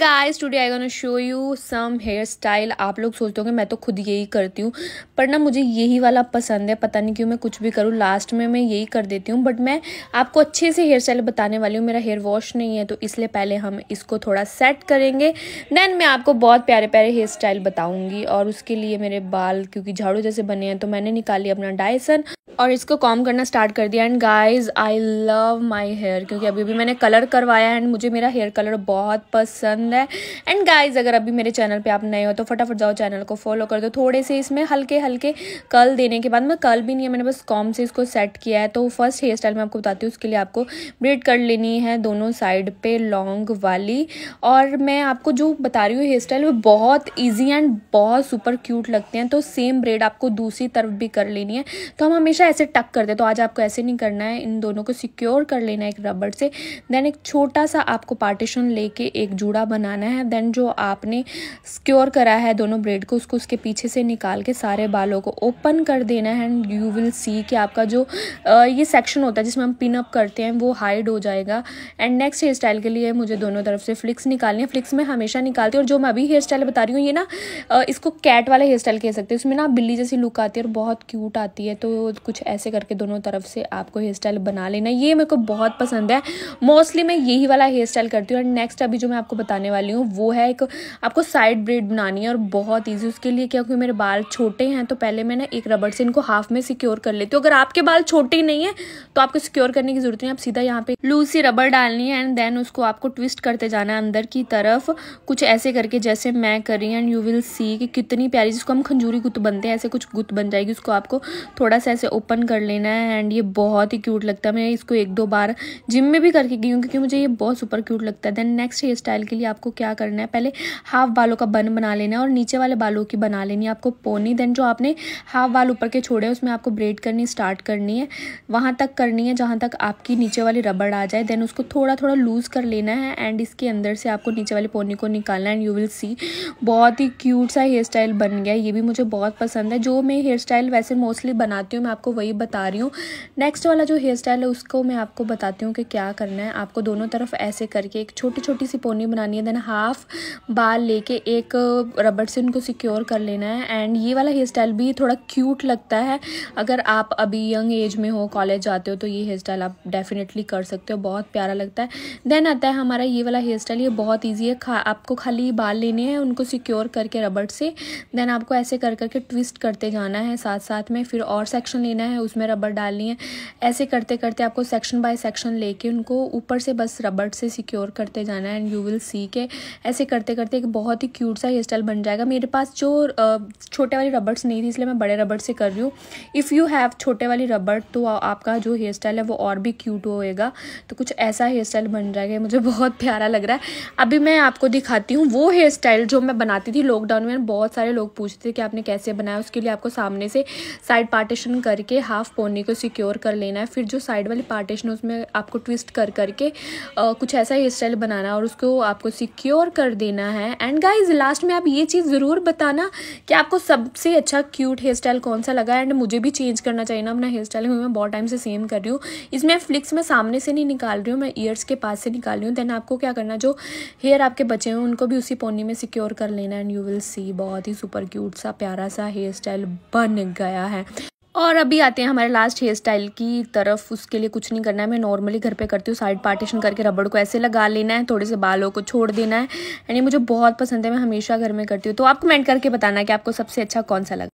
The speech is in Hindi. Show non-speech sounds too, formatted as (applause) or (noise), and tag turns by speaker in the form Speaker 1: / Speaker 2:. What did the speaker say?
Speaker 1: guys today I gonna show you some hair style आप लोग सोचते होंगे मैं तो खुद यही करती हूँ पर ना मुझे यही वाला पसंद है पता नहीं क्यों मैं कुछ भी करूँ लास्ट में मैं यही कर देती हूँ बट मैं आपको अच्छे से हेयर स्टाइल बताने वाली हूँ मेरा हेयर वॉश नहीं है तो इसलिए पहले हम इसको थोड़ा सेट करेंगे देन मैं आपको बहुत प्यारे प्यारे हेयर स्टाइल बताऊँगी और उसके लिए मेरे बाल क्योंकि झाड़ू जैसे बने हैं तो मैंने निकाली अपना डायसन और इसको कॉम करना स्टार्ट कर दिया and guys I love my hair क्योंकि अभी अभी मैंने कलर करवाया एंड मुझे मेरा हेयर कलर बहुत पसंद पसंद है एंड गाइज अगर अभी मेरे चैनल पर आप नए हो तो फटाफट जाओ चैनल को फॉलो कर दो थोड़े से इसमें हल्के हल्के कल देने के बाद मैं कल भी नहीं है मैंने बस कॉम से इसको सेट किया है तो फर्स्ट हेयर स्टाइल मैं आपको बताती हूँ उसके लिए आपको ब्रेड कर लेनी है दोनों साइड पे लॉन्ग वाली और मैं आपको जो बता रही हूँ हेयर स्टाइल वो बहुत ईजी एंड बहुत सुपर क्यूट लगते हैं तो सेम ब्रेड आपको दूसरी तरफ भी कर लेनी है तो हम हमेशा ऐसे टक करते दे तो आज आपको ऐसे नहीं करना है इन दोनों को सिक्योर कर लेना है एक रबड़ से देन एक छोटा सा आपको पार्टीशन लेके एक जूड़ा बना बनाना है देन जो आपने स्क्योर करा है दोनों ब्रेड को उसको उसके पीछे से निकाल के सारे बालों को ओपन कर देना है एंड यू विल सी कि आपका जो ये सेक्शन होता है जिसमें हम पिन अप करते हैं वो हाइड हो जाएगा एंड नेक्स्ट हेयर स्टाइल के लिए मुझे दोनों तरफ से फ्लिक्स निकालनी है फ्लिक्स में हमेशा निकालती हूँ और जो मैं अभी हेयर स्टाइल बता रही हूँ ये ना इसको कैट वाला हेयर स्टाइल कह सकते हैं उसमें ना बिल्ली जैसी लुक आती है और बहुत क्यूट आती है तो कुछ ऐसे करके दोनों तरफ से आपको हेयर स्टाइल बना लेना ये मेरे को बहुत पसंद है मोस्टली मैं यही वाला हेयर स्टाइल करती हूँ एंड नेक्स्ट अभी जो मैं आपको बताने बनाने वाली हूँ वो है एक आपको साइड ब्रेड बनानी है और बहुत ईजी उसके लिए क्या क्योंकि मेरे बाल छोटे हैं तो पहले मैंने एक रबड़ से इनको हाफ में सिक्योर कर लेती हूँ अगर आपके बाल छोटे नहीं है तो आपको सिक्योर करने की जरूरत नहीं आप सीधा यहाँ पे लूसी सी रबड़ डालनी है एंड देन उसको आपको ट्विस्ट करते जाना है अंदर की तरफ कुछ ऐसे करके जैसे मैं कर रही एंड यू विल सी कि कितनी प्यारी जिसको हम खंजूरी गुत बनते हैं ऐसे कुछ गुत बन जाएगी उसको आपको थोड़ा सा ऐसे ओपन कर लेना है एंड ये बहुत ही क्यूट लगता है मैं इसको एक दो बार जिम में भी करके गई हूँ क्योंकि मुझे ये बहुत सुपर क्यूट लगता है देन नेक्स्ट हेयर स्टाइल के लिए आप आपको क्या करना है पहले हाफ बालों का बन बना लेना है और नीचे वाले बालों की बना लेनी है आपको पोनी देन जो आपने हाफ बाल ऊपर के छोड़े उसमें आपको ब्रेड करनी स्टार्ट करनी है वहाँ तक करनी है जहाँ तक आपकी नीचे वाली रबड़ आ जाए देन उसको थोड़ा थोड़ा लूज़ कर लेना है एंड इसके अंदर से आपको नीचे वाली पोनी को निकालना एंड यू विल सी बहुत ही क्यूट सा हेयर स्टाइल बन गया ये भी मुझे बहुत पसंद है जो मैं हेयर स्टाइल वैसे मोस्टली बनाती हूँ मैं आपको वही बता रही हूँ नेक्स्ट वाला जो हेयर स्टाइल है उसको मैं आपको बताती हूँ कि क्या करना है आपको दोनों तरफ ऐसे करके एक छोटी छोटी सी पोनी बनानी है देन हाफ बाल लेके एक रबड़ uh, से उनको सिक्योर कर लेना है एंड ये वाला हेयर स्टाइल भी थोड़ा क्यूट लगता है अगर आप अभी यंग एज में हो कॉलेज जाते हो तो ये हेयर स्टाइल आप डेफिनेटली कर सकते हो बहुत प्यारा लगता है देन आता है हमारा ये वाला हेयर स्टाइल ये बहुत ईजी है खा आपको खाली बाल लेने हैं उनको सिक्योर करके रबड़ से देन आपको ऐसे कर करके ट्विस्ट करते जाना है साथ साथ में फिर और सेक्शन लेना है उसमें रबड़ डालनी है ऐसे करते करते आपको सेक्शन बाय सेक्शन लेके उनको ऊपर से बस रबड़ से सिक्योर करते जाना है एंड यू विल सी के है ऐसे करते करते एक बहुत ही क्यूट सा हेयर स्टाइल बन जाएगा मेरे पास जो छोटे वाली रबड़्स नहीं थी इसलिए मैं बड़े रबड़ से कर रही हूँ इफ़ यू हैव छोटे वाली रबड़ तो आपका जो हेयर स्टाइल है वो और भी क्यूट होएगा तो कुछ ऐसा हेयर स्टाइल बन जाएगा मुझे (laughs) बहुत प्यारा लग रहा है अभी मैं आपको दिखाती हूँ वो हेयर स्टाइल जो मैं बनाती थी लॉकडाउन में बहुत सारे लोग पूछते थे कि आपने कैसे बनाया उसके लिए आपको सामने से साइड पार्टीशन करके हाफ पोनी को सिक्योर कर लेना है फिर जो साइड वाली पार्टीशन उसमें आपको ट्विस्ट कर करके आ, कुछ ऐसा हेयर स्टाइल बनाना है और उसको आपको सिक्योर कर देना है एंड गाइज लास्ट में आप ये चीज़ ज़रूर बताना कि आपको सबसे अच्छा क्यूट हेयर स्टाइल कौन सा लगा एंड मुझे भी चेंज करना चाहिए ना अपना हेयर स्टाइल क्योंकि मैं बहुत टाइम से सेम कर रही हूँ इसमें फ्लिक्स मैं सामने से नहीं निकाल रही हूँ मैं ईयर्स के पास से निकाल रही हूँ देन आपको क्या करना जो हेयर आपके बचे हुए उनको भी उसी पोनी में सिक्योर कर लेना एंड यू विल सी बहुत ही सुपर क्यूट सा प्यारा सा हेयर स्टाइल बन गया है और अभी आते हैं हमारे लास्ट हेयर स्टाइल की तरफ उसके लिए कुछ नहीं करना है मैं नॉर्मली घर पे करती हूँ साइड पार्टीशन करके रबड़ को ऐसे लगा लेना है थोड़े से बालों को छोड़ देना है यानी मुझे बहुत पसंद है मैं हमेशा घर में करती हूँ तो आप कमेंट करके बताना कि आपको सबसे अच्छा कौन सा लगा